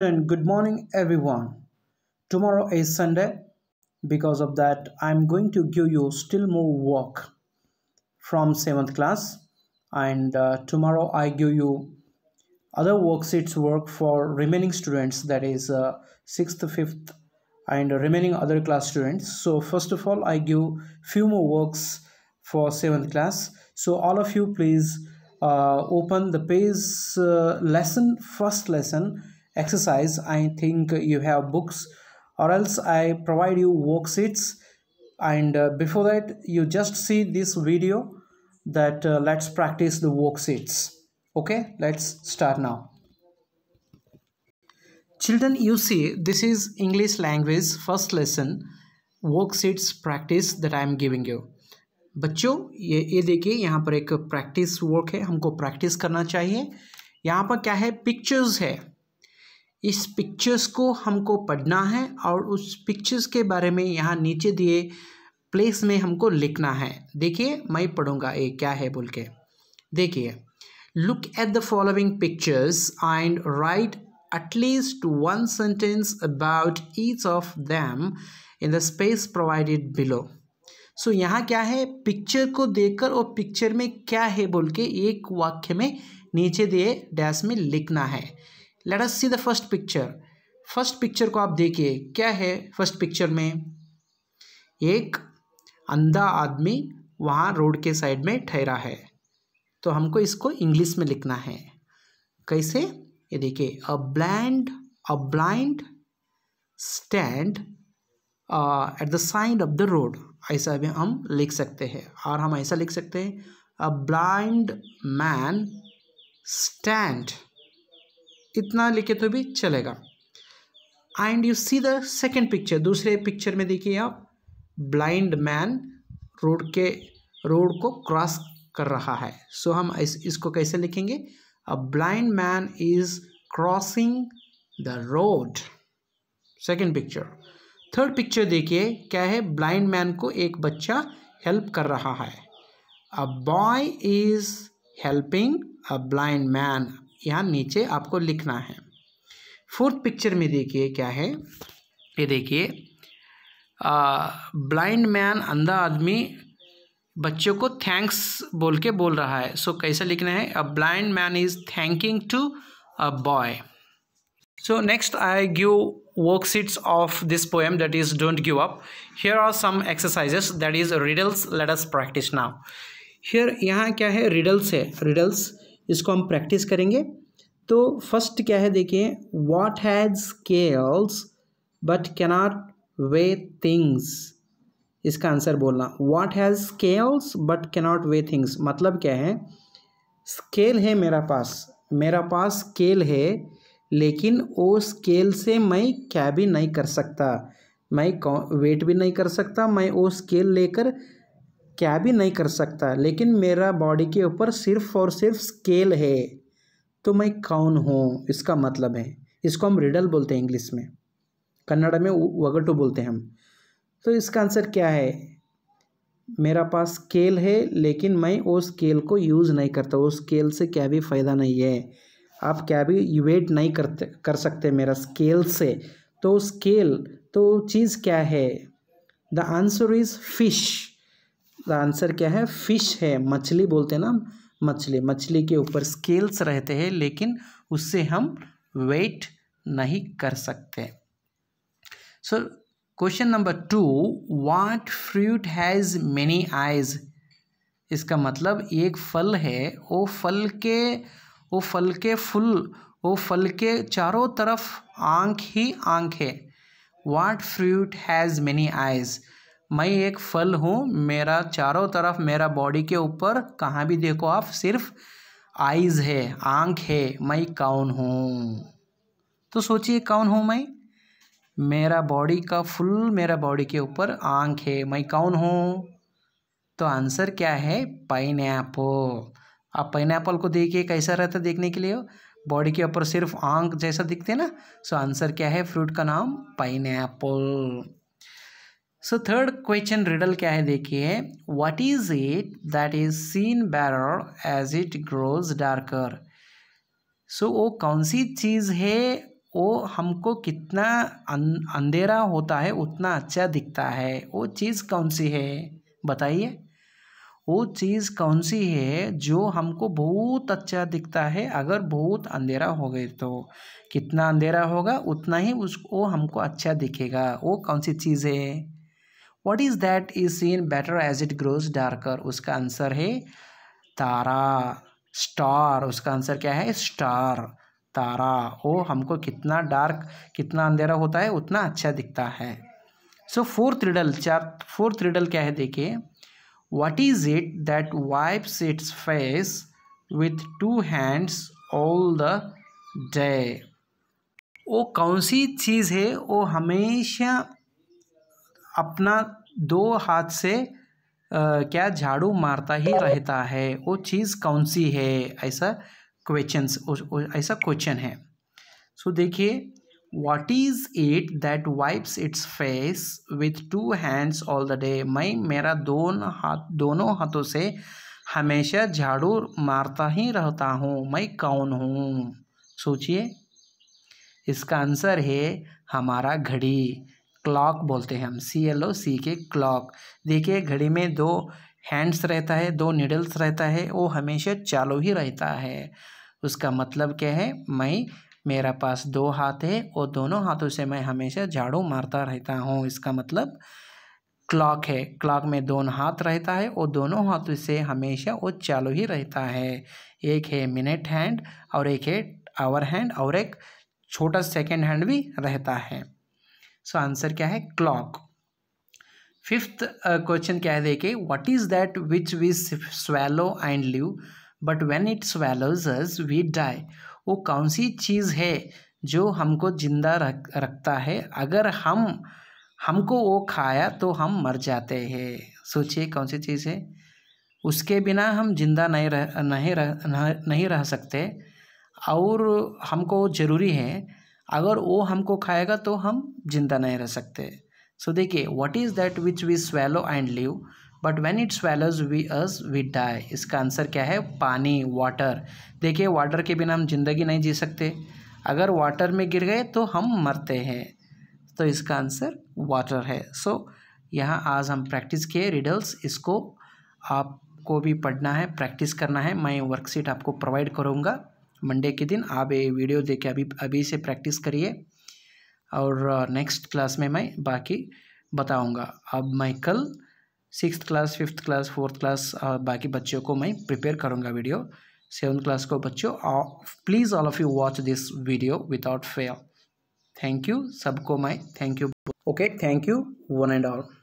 and good morning everyone tomorrow is sunday because of that i'm going to give you still more work from seventh class and uh, tomorrow i give you other worksheets work for remaining students that is uh, sixth fifth and remaining other class students so first of all i give few more works for seventh class so all of you please uh, open the page uh, lesson first lesson exercise i think you have books or else i provide you worksheets and uh, before that you just see this video that uh, let's practice the worksheets okay let's start now children you see this is english language first lesson worksheets practice that i am giving you बच्चों ये ये देखिए यहाँ पर एक practice work है हमको practice करना चाहिए यहाँ पर क्या है पिक्चर्स है इस पिक्चर्स को हमको पढ़ना है और उस पिक्चर्स के बारे में यहाँ नीचे दिए प्लेस में हमको लिखना है देखिए मैं पढ़ूंगा ये क्या है बोल के देखिए look at the following pictures and write at least one sentence about each of them in the space provided below so यहाँ क्या है पिक्चर को देखकर और पिक्चर में क्या है बोल के एक वाक्य में नीचे दिए डैश में लिखना है let us see the first picture first picture को आप देखिए क्या है फर्स्ट पिक्चर में एक अंधा आदमी वहाँ रोड के साइड में ठहरा है तो हमको इसको इंग्लिश में लिखना है कैसे ये देखिए a blind a blind stand at the side of the road ऐसा भी हम लिख सकते हैं और हम ऐसा लिख सकते हैं अ ब्लाइंड मैन स्टैंड इतना लिखे तो भी चलेगा and you see the second picture दूसरे पिक्चर में देखिए आप ब्लाइंड मैन रोड के रोड को क्रॉस कर रहा है सो so, हम इस, इसको कैसे लिखेंगे a blind man is crossing the road second picture third picture देखिए क्या है ब्लाइंड मैन को एक बच्चा हेल्प कर रहा है a boy is helping a blind man यहाँ नीचे आपको लिखना है फोर्थ पिक्चर में देखिए क्या है ये देखिए ब्लाइंड मैन अंधा आदमी बच्चों को थैंक्स बोल के बोल रहा है सो so, कैसा लिखना है a blind man is thanking to a boy so next I give work of this poem that is don't give up here are some exercises that is riddles let us practice now here यहाँ क्या है riddles है riddles इसको हम practice करेंगे तो first क्या है देखिए what has scales but cannot weigh things इसका आंसर बोलना what has scales but cannot weigh things मतलब क्या है स्केल है मेरा पास मेरा पास स्केल है लेकिन वो स्केल से मैं क्या भी नहीं कर सकता मैं वेट भी नहीं कर सकता मैं वो स्केल लेकर क्या भी नहीं कर सकता लेकिन मेरा बॉडी के ऊपर सिर्फ और सिर्फ स्केल है तो मैं कौन हूँ इसका मतलब है इसको हम रिडल बोलते हैं इंग्लिश में कन्नड़ में वगटू बोलते हैं हम तो इसका आंसर क्या है मेरा पास स्केल है लेकिन मैं वो स्केल को यूज़ नहीं करता उस स्केल से क्या भी फ़ायदा नहीं है आप क्या भी वेट नहीं करते कर सकते मेरा स्केल से तो स्केल तो चीज़ क्या है द आंसर इज़ फिश इसका आंसर क्या है फिश है मछली बोलते हैं ना मछली मछली के ऊपर स्केल्स रहते हैं लेकिन उससे हम वेट नहीं कर सकते so question number two what fruit has many eyes इसका मतलब एक फल है वो फल के वो फल के फुल वो फल के चारों तरफ आंख ही आंख है what fruit has many eyes मैं एक फल हूँ मेरा चारों तरफ मेरा बॉडी के ऊपर कहाँ भी देखो आप सिर्फ आइज़ है आँख है मैं कौन हूँ तो सोचिए कौन हूँ मैं मेरा बॉडी का फुल मेरा बॉडी के ऊपर आँख है मैं कौन हूँ तो आंसर क्या है पाइन ऐपल आप पाइन ऐपल को देखिए कैसा रहता है देखने के लिए बॉडी के ऊपर सिर्फ आंख जैसा दिखते ना सो आंसर क्या है फ्रूट का नाम pineapple so third question riddle क्या है देखिए what is it that is seen better as it grows darker so वो कौन सी चीज़ है वो हमको कितना अं, अंधेरा होता है उतना अच्छा दिखता है वो चीज़ कौन सी है बताइए वो चीज़ कौन सी है जो हमको बहुत अच्छा दिखता है अगर बहुत अंधेरा हो गए तो कितना अंधेरा होगा उतना ही उसको हमको अच्छा दिखेगा वो कौन सी चीज़ है what is that is seen better as it grows darker उसका आंसर है तारा स्टार उसका आंसर क्या है स्टार तारा ओ हमको कितना डार्क कितना अंधेरा होता है उतना अच्छा दिखता है सो फोर्थ रिडल चार फोर्थ रिडल क्या है देखिए what is it that wipes its face with two hands all the day वो कौन सी चीज़ है वो हमेशा अपना दो हाथ से आ, क्या झाड़ू मारता ही रहता है वो चीज़ कौन सी है ऐसा क्वेश्चन ऐसा क्वेश्चन है सो देखिए what is it that wipes its face with two hands all the day मैं मेरा दोनों हाथ दोनों हाथों से हमेशा झाड़ू मारता ही रहता हूँ मैं कौन हूँ सोचिए इसका आंसर है हमारा घड़ी क्लॉक बोलते हैं हम सी एल ओ सी के क्लॉक देखिए घड़ी में दो हैंड्स रहता है दो निडल्स रहता है वो हमेशा चालू ही रहता है उसका मतलब क्या है मैं मेरा पास दो हाथ है और दोनों हाथों से मैं हमेशा झाड़ू मारता रहता हूँ इसका मतलब क्लॉक है क्लॉक में दोनों हाथ रहता है और दोनों हाथों से हमेशा वो चालू ही रहता है एक है मिनट हैंड और एक है आवर हैंड और एक छोटा सेकेंड हैंड भी रहता है सो आंसर क्या है क्लॉक फिफ्थ क्वेश्चन क्या है देखे what is that which we swallow and live but when it swallows us we die वो कौन सी चीज़ है जो हमको जिंदा रख रखता है अगर हम हमको वो खाया तो हम मर जाते हैं सोचिए कौन सी चीज़ है उसके बिना हम जिंदा नहीं रह नहीं रह नहीं रह सकते और हमको ज़रूरी है अगर वो हमको खाएगा तो हम जिंदा नहीं रह सकते सो देखिए what is that which we swallow and live but when it swallows we us we die इसका आंसर क्या है पानी वाटर देखिए वाटर के बिना हम जिंदगी नहीं जी सकते अगर वाटर में गिर गए तो हम मरते हैं तो इसका आंसर वाटर है सो so, यहाँ आज हम प्रैक्टिस किए रिडल्स इसको आपको भी पढ़ना है प्रैक्टिस करना है मैं वर्कशीट आपको प्रोवाइड करूँगा मंडे के दिन आप ये वीडियो देख के अभी अभी से प्रैक्टिस करिए और नेक्स्ट क्लास में मैं बाकी बताऊंगा अब मैं कल six class fifth class fourth class बाकी बच्चों को मैं प्रिपेयर करूँगा वीडियो सेवन क्लास को बच्चों please all of you watch this video without fear thank you सबको मैं thank you okay thank you one and all